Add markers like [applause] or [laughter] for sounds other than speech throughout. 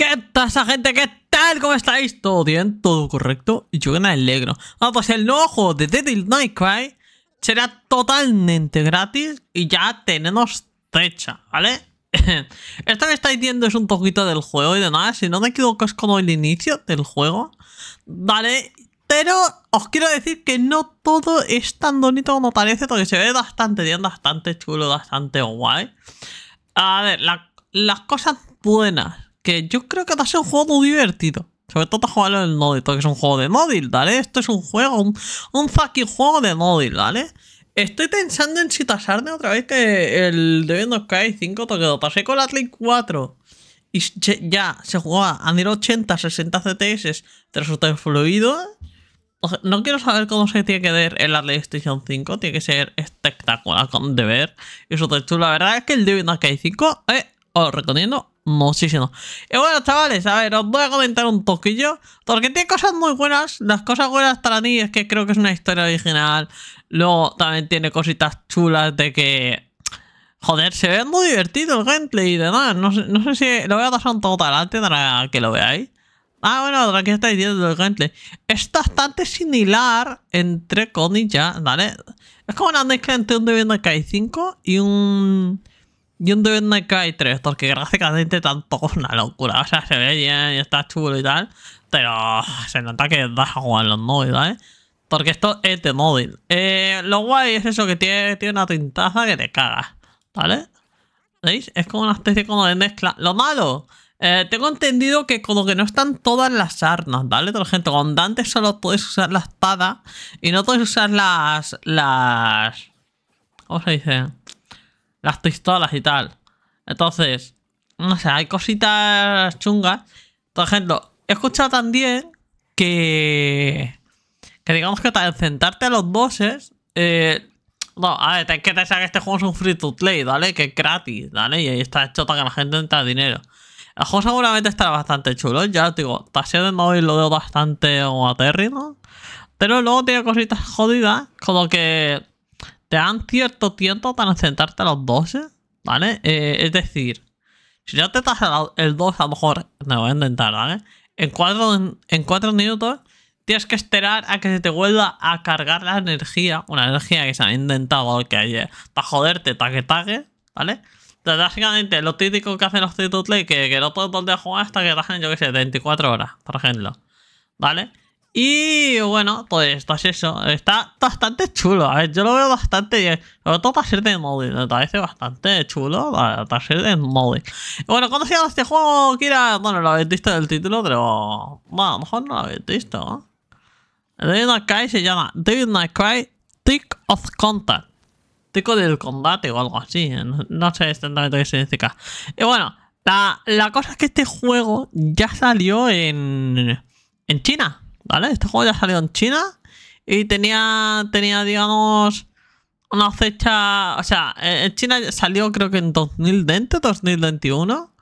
¿Qué tal esa gente? ¿Qué tal? ¿Cómo estáis? ¿Todo bien? ¿Todo correcto? Y yo me alegro. Ah, pues el nuevo juego de Deadly Night Cry será totalmente gratis y ya tenemos fecha, ¿vale? [laughs] Esto que estáis viendo es un poquito del juego y de nada, si no me equivoco es como el inicio del juego, ¿vale? Pero os quiero decir que no todo es tan bonito como parece, porque se ve bastante bien, bastante chulo, bastante guay. A ver, las cosas buenas yo creo que va a ser un juego muy divertido. Sobre todo jugarlo en el móvil, que es un juego de móvil, ¿vale? Esto es un juego, un, fucking juego de móvil, ¿vale? Estoy pensando en si otra vez que el Debian Sky 5 toque lo pasé con la Play 4. Y ya se jugaba a 80 60 CTS, resulta fluido. no quiero saber cómo se tiene que ver en la PlayStation 5. Tiene que ser espectacular con, de ver. Y sobre todo, la verdad es que el Debian Cry 5 eh, os recomiendo muchísimo. Y bueno, chavales, a ver, os voy a comentar un toquillo porque tiene cosas muy buenas. Las cosas buenas para mí es que creo que es una historia original. Luego también tiene cositas chulas de que... Joder, se ve muy divertido el gameplay y demás. No sé, no sé si lo voy a pasar un total adelante para que lo veáis. Ah, bueno, otra que está diciendo el gameplay. Es bastante similar, entre ya ¿vale? Es como una mezcla entre un Devil 5 y un... Y un Devil May Cry 3, porque gráficamente tanto es una locura. O sea, se ve bien y está chulo y tal, pero se nota que da agua en los móviles, eh Porque esto es de móvil. Eh, lo guay es eso, que tiene, tiene una tintaza que te caga, ¿vale? ¿Veis? Es como una especie como de mezcla. Lo malo, eh, tengo entendido que como que no están todas las armas, ¿vale? Por ejemplo, con Dante solo puedes usar la espada y no puedes usar las... las... ¿Cómo se dice? las pistolas y tal. Entonces, no sé, hay cositas chungas. Por ejemplo, he escuchado también que. Que digamos que para sentarte a los bosses. Eh, no, a ver, que pensar que este juego es un free to play, ¿vale? Que es gratis, ¿vale? Y ahí está hecho para que la gente entra dinero. El juego seguramente estará bastante chulo, ya os digo, Taseo de móvil lo veo bastante aterrido. Pero luego tiene cositas jodidas, como que te dan cierto tiempo para sentarte a los 12, ¿vale? Eh, es decir, si ya te das el 2, a lo mejor, me voy a intentar, ¿vale? En 4 en cuatro minutos tienes que esperar a que se te vuelva a cargar la energía, una energía que se ha intentado que ayer, eh, para joderte, taque taque, ¿vale? Entonces, básicamente, lo típico que hacen los titulares que, no puedes volver a jugar hasta que hacen yo que sé, 24 horas, por ejemplo, ¿vale? Y bueno, pues es eso, está bastante chulo. A ver, yo lo veo bastante bien. Sobre todo para ser de móvil, me parece bastante chulo para, ser de móvil. Bueno, cuando se llama este juego, Kira? Bueno, lo habéis visto del título, pero. Bueno, a lo mejor no lo habéis visto. David Nakai se llama David Nakai Cry Tick of Contact. Tico del combate o algo así. Eh, no, sé exactamente qué significa. Y bueno, la, la cosa es que este juego ya salió en. en China. ¿Vale? Este juego ya salió en China y tenía, tenía digamos, una fecha. O sea, en China salió creo que en 2020, 2021.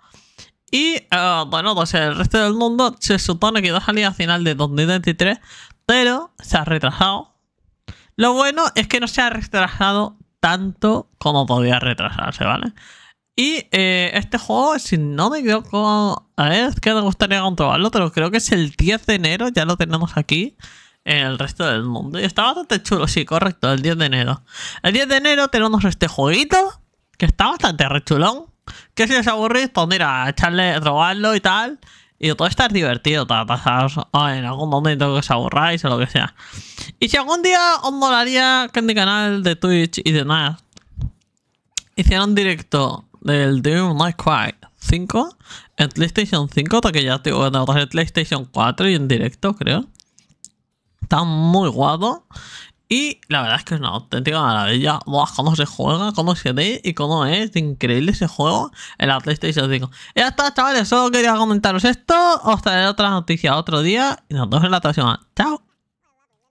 Y eh, bueno, pues el resto del mundo se supone que iba a salir a final de 2023, pero se ha retrasado. Lo bueno es que no se ha retrasado tanto como podía retrasarse, ¿vale? Y eh, este juego, si no me equivoco, a ver, es que me gustaría comprobarlo, pero creo que es el 10 de enero, ya lo tenemos aquí en el resto del mundo. Y está bastante chulo, sí, correcto, el 10 de enero. El 10 de enero tenemos este jueguito, que está bastante rechulón. Que si os aburrís, pues mira, echarle, robarlo y tal. Y todo estar divertido para pasar en algún momento que os aburráis o lo que sea. Y si algún día os molaría que en mi canal de Twitch y demás hiciera un directo del Doom Night Quite 5 en PlayStation 5, porque ya tengo en PlayStation 4 y en directo, creo. Está muy guado Y la verdad es que es una auténtica maravilla. Wow, cómo se juega, cómo se ve y cómo es increíble ese juego en la PlayStation 5. Y ya está, chavales. Solo quería comentaros esto. Os traeré otra noticia otro día. Y nos vemos en la próxima. Chao.